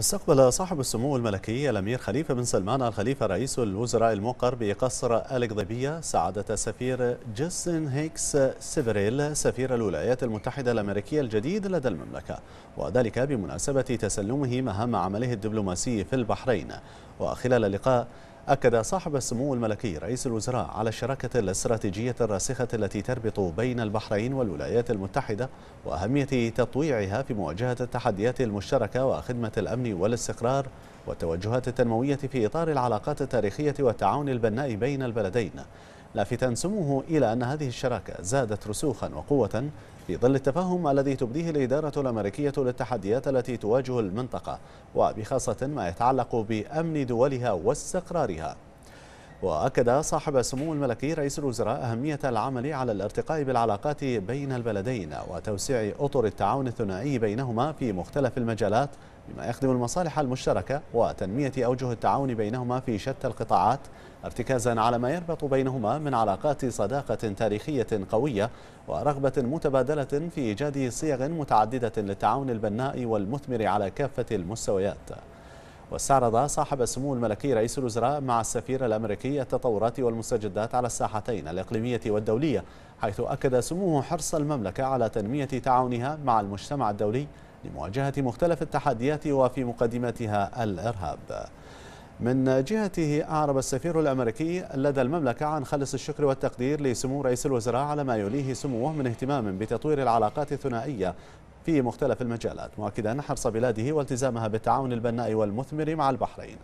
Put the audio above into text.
استقبل صاحب السمو الملكي الأمير خليفة بن سلمان الخليفة رئيس الوزراء المقر بقصر القضيبية سعادة السفير جيسن هيكس سيفريل سفير الولايات المتحدة الأمريكية الجديد لدى المملكة وذلك بمناسبة تسلمه مهام عمله الدبلوماسي في البحرين وخلال اللقاء أكد صاحب السمو الملكي رئيس الوزراء على الشراكة الاستراتيجية الراسخة التي تربط بين البحرين والولايات المتحدة وأهمية تطويعها في مواجهة التحديات المشتركة وخدمة الأمن والاستقرار والتوجهات التنموية في إطار العلاقات التاريخية والتعاون البناء بين البلدين لافتا سموه إلى أن هذه الشراكة زادت رسوخا وقوة في ظل التفاهم الذي تبديه الإدارة الأمريكية للتحديات التي تواجه المنطقة وبخاصة ما يتعلق بأمن دولها واستقرارها وأكد صاحب سمو الملكي رئيس الوزراء أهمية العمل على الارتقاء بالعلاقات بين البلدين وتوسيع أطر التعاون الثنائي بينهما في مختلف المجالات بما يخدم المصالح المشتركة وتنمية أوجه التعاون بينهما في شتى القطاعات ارتكازا على ما يربط بينهما من علاقات صداقة تاريخية قوية ورغبة متبادلة في إيجاد صيغ متعددة للتعاون البناء والمثمر على كافة المستويات واستعرض صاحب السمو الملكي رئيس الوزراء مع السفير الأمريكي التطورات والمستجدات على الساحتين الإقليمية والدولية حيث أكد سموه حرص المملكة على تنمية تعاونها مع المجتمع الدولي لمواجهة مختلف التحديات وفي مقدمتها الإرهاب من جهته أعرب السفير الأمريكي لدى المملكة عن خلص الشكر والتقدير لسمو رئيس الوزراء على ما يوليه سموه من اهتمام بتطوير العلاقات الثنائية في مختلف المجالات مؤكدا حرص بلاده والتزامها بالتعاون البناء والمثمر مع البحرين